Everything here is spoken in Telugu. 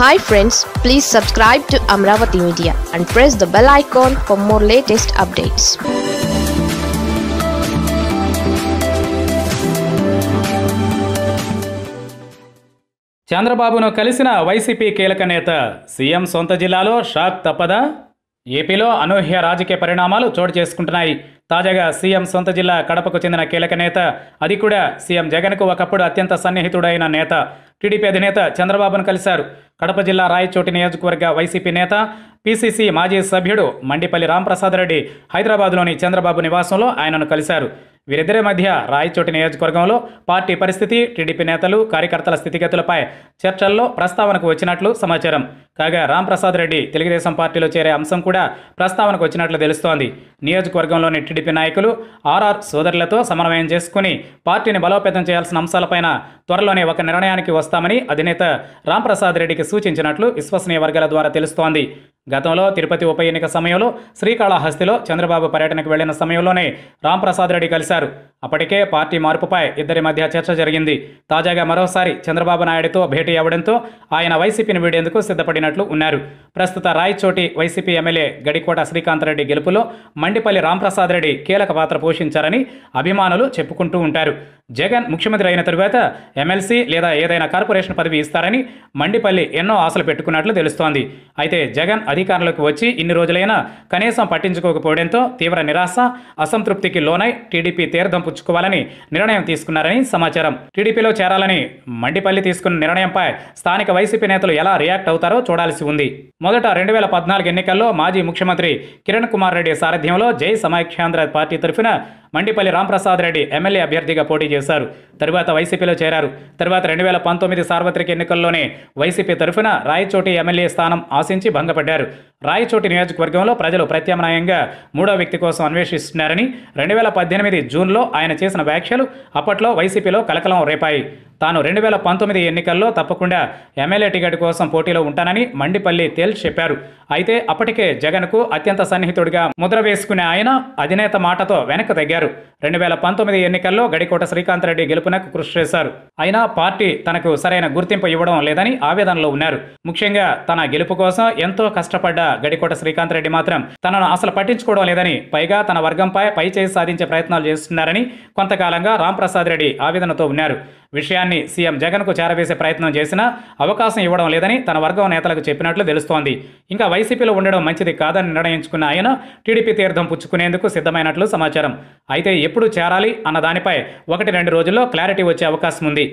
hi friends please subscribe to Amaravati media and press the bell icon for more latest updates చంద్రబాబును కలిసిన వైసీపీ కీలక నేత సీఎం సొంత జిల్లాలో షాక్ తప్పదా ఏపీలో అనూహ్య రాజకీయ పరిణామాలు చోటు చేసుకుంటున్నాయి తాజాగా సీఎం సొంత జిల్లా కడపకు చెందిన కీలక నేత అది కూడా సీఎం జగన్కు ఒకప్పుడు అత్యంత సన్నిహితుడైన నేత టీడీపీ అధినేత చంద్రబాబును కలిశారు కడప జిల్లా రాయచోటి నియోజకవర్గ వైసీపీ నేత పీసీసీ మాజీ సభ్యుడు మండిపల్లి రాంప్రసాద్ రెడ్డి హైదరాబాద్లోని చంద్రబాబు నివాసంలో ఆయనను కలిశారు వీరిద్దరి మధ్య రాయచోటి నియోజకవర్గంలో పార్టీ పరిస్థితి టీడీపీ నేతలు కార్యకర్తల స్థితిగతులపై చర్చల్లో ప్రస్తావనకు వచ్చినట్లు సమాచారం కాగా రాంప్రసాద్ రెడ్డి తెలుగుదేశం పార్టీలో చేరే అంశం కూడా ప్రస్తావనకు వచ్చినట్లు తెలుస్తోంది నియోజకవర్గంలోని టీడీపీ నాయకులు ఆర్ఆర్ సోదరులతో సమన్వయం చేసుకుని పార్టీని బలోపేతం చేయాల్సిన అంశాలపైన త్వరలోనే ఒక నిర్ణయానికి వస్తామని అధినేత రాంప్రసాద్ రెడ్డికి సూచించినట్లు విశ్వసనీయ వర్గాల ద్వారా తెలుస్తోంది గతంలో తిరుపతి ఉప ఎన్నిక సమయంలో శ్రీకాళహస్తిలో చంద్రబాబు పర్యటనకు వెళ్లిన సమయంలోనే రాంప్రసాద్ రెడ్డి కలిశారు అప్పటికే పార్టీ మార్పుపై ఇద్దరి మధ్య చర్చ జరిగింది తాజాగా మరోసారి చంద్రబాబు నాయుడుతో భేటీ అవ్వడంతో ఆయన వైసీపీని వీడేందుకు సిద్ధపడినట్లు ఉన్నారు ప్రస్తుత రాయచోటి వైసీపీ ఎమ్మెల్యే గడికోట శ్రీకాంత్ రెడ్డి గెలుపులో మండిపల్లి రాంప్రసాద్ రెడ్డి కీలక పాత్ర పోషించారని అభిమానులు చెప్పుకుంటూ ఉంటారు జగన్ ముఖ్యమంత్రి అయిన తరువాత ఎమ్మెల్సీ లేదా ఏదైనా కార్పొరేషన్ పదవి ఇస్తారని మండిపల్లి ఎన్నో ఆశలు పెట్టుకున్నట్లు తెలుస్తోంది అయితే జగన్ అధికారంలోకి వచ్చి ఇన్ని రోజులైనా కనీసం పట్టించుకోకపోవడంతో తీవ్ర నిరాశ అసంతృప్తికి లోనై టీడీపీ తీర్థం పుచ్చుకోవాలని నిర్ణయం తీసుకున్నారని సమాచారం టీడీపీలో చేరాలని మండిపల్లి తీసుకున్న నిర్ణయంపై స్థానిక వైసీపీ నేతలు ఎలా రియాక్ట్ అవుతారో చూడాల్సి ఉంది మొదట రెండు వేల పద్నాలుగు ఎన్నికల్లో మాజీ ముఖ్యమంత్రి కిరణ్ కుమార్ రెడ్డి సారథ్యంలో జై సమాఖ్యాంధ్ర పార్టీ తరఫున మండిపల్లి రాంప్రసాద్ రెడ్డి ఎమ్మెల్యే అభ్యర్థిగా పోటీ చేశారు తరువాత వైసీపీలో చేరారు తర్వాత రెండు వేల పంతొమ్మిది సార్వత్రిక ఎన్నికల్లోనే వైసీపీ తరఫున రాయచోటి ఎమ్మెల్యే స్థానం ఆశించి భంగపడ్డారు రాయచోటి నియోజకవర్గంలో ప్రజలు ప్రత్యామ్నాయంగా మూడో వ్యక్తి కోసం అన్వేషిస్తున్నారని రెండు వేల పద్దెనిమిది జూన్లో ఆయన చేసిన వ్యాఖ్యలు అప్పట్లో వైసీపీలో కలకలం రేపాయి తాను రెండు వేల పంతొమ్మిది ఎన్నికల్లో తప్పకుండా ఎమ్మెల్యే టికెట్ కోసం పోటీలో ఉంటానని మండిపల్లి తేల్ చెప్పారు అయితే అప్పటికే జగన్కు అత్యంత సన్నిహితుడిగా ముద్ర వేసుకునే ఆయన అధినేత మాటతో వెనక్కి తగ్గారు రెండు వేల పంతొమ్మిది ఎన్నికల్లో గడికోట శ్రీకాంత్ రెడ్డి గెలుపునకు కృషి చేశారు అయినా పార్టీ తనకు సరైన గుర్తింపు ఇవ్వడం లేదని ఆవేదనలో ఉన్నారు ముఖ్యంగా తన గెలుపు కోసం ఎంతో కష్టపడ్డ గడికోట శ్రీకాంత్ రెడ్డి మాత్రం తనను అసలు పట్టించుకోవడం లేదని పైగా తన వర్గంపై పై చేసి సాధించే ప్రయత్నాలు చేస్తున్నారని కొంతకాలంగా రాంప్రసాద్ రెడ్డి ఆవేదనతో ఉన్నారు విషయాన్ని సీఎం జగన్కు చేరవేసే ప్రయత్నం చేసినా అవకాశం ఇవ్వడం లేదని తన వర్గం నేతలకు చెప్పినట్లు తెలుస్తోంది ఇంకా వైసీపీలో ఉండడం మంచిది కాదని నిర్ణయించుకున్న ఆయన టీడీపీ తీర్థం పుచ్చుకునేందుకు సిద్ధమైనట్లు సమాచారం అయితే ఎప్పుడు చేరాలి అన్న దానిపై ఒకటి రెండు రోజుల్లో క్లారిటీ వచ్చే అవకాశం ఉంది